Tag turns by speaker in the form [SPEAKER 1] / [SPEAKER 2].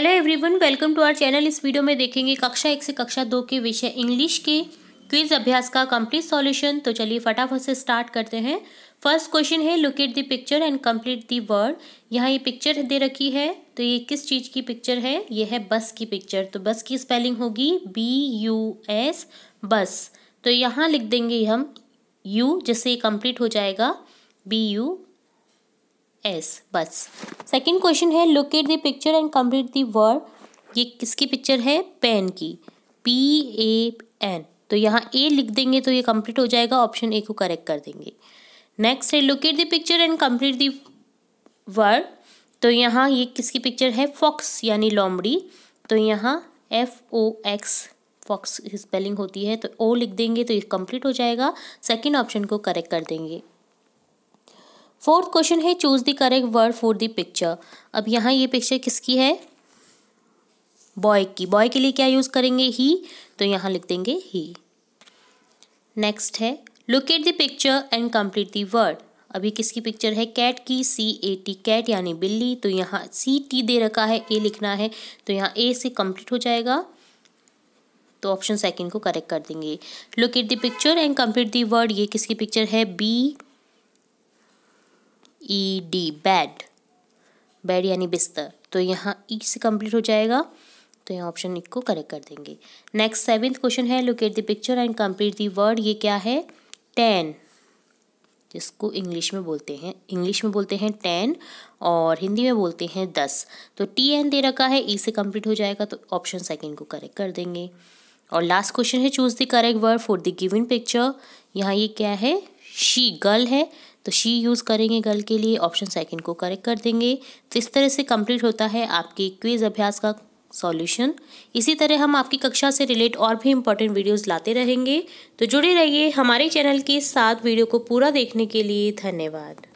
[SPEAKER 1] hello everyone welcome to our channel इस video में देखेंगे कक्षा एक से कक्षा दो के विषय इंग्लिश के क्विज अभ्यास का कंप्लीट सॉल्यूशन तो चलिए फटाफट से स्टार्ट करते हैं फर्स्ट क्वेश्चन है look at the picture and complete the word यहाँ ये पिक्चर दे रखी है तो ये किस चीज़ की पिक्चर है ये है बस की पिक्चर तो बस की स्पेलिंग होगी बी यू एस बस तो यहाँ लिख देंगे हम यू जिससे ये कंप्लीट हो जाएगा B U S bus second question है look at the picture and complete the word ये किसकी पिक्चर है पेन की पी ए एन तो यहाँ ए लिख देंगे तो ये कंप्लीट हो जाएगा ऑप्शन ए को करेक्ट कर देंगे नेक्स्ट है look at the picture and complete third word तो यहाँ ये किसकी पिक्चर है फॉक्स यानी लोमड़ी तो यहाँ F O X fox spelling होती है तो ओ लिख देंगे तो ये कंप्लीट हो जाएगा सेकेंड ऑप्शन को करेक्ट कर देंगे फोर्थ क्वेश्चन है choose the correct word for the picture अब यहाँ ये पिक्चर किसकी है बॉय की बॉय के लिए क्या यूज़ करेंगे ही तो यहाँ लिख देंगे ही नेक्स्ट है locate the picture and complete the word अभी किसकी पिक्चर है कैट की सी ए टी कैट यानी बिल्ली तो यहाँ सी टी दे रखा है ए लिखना है तो यहाँ ए से कंप्लीट हो जाएगा तो ऑप्शन सेकंड को करेक्ट कर देंगे locate the picture and complete the word ये किसकी पिक्चर है B E D bed bed यानी बिस्तर तो यहाँ ई e से कंप्लीट हो जाएगा तो यहाँ ऑप्शन एक e को करेक्ट कर देंगे नेक्स्ट सेवेंथ क्वेश्चन है locate the picture and complete the word ये क्या है टेन जिसको इंग्लिश में बोलते हैं इंग्लिश में बोलते हैं टेन और हिंदी में बोलते हैं दस तो टी एन दे रखा है ई e से कंप्लीट हो जाएगा तो ऑप्शन सेकेंड को करेक्ट कर देंगे और लास्ट क्वेश्चन है choose the correct word for the given picture यहाँ ये क्या है शी गर्ल है तो शी यूज़ करेंगे गर्ल के लिए ऑप्शन सेकंड को करेक्ट कर देंगे तो इस तरह से कंप्लीट होता है आपकी क्विज अभ्यास का सॉल्यूशन इसी तरह हम आपकी कक्षा से रिलेट और भी इम्पॉर्टेंट वीडियोस लाते रहेंगे तो जुड़े रहिए हमारे चैनल के साथ वीडियो को पूरा देखने के लिए धन्यवाद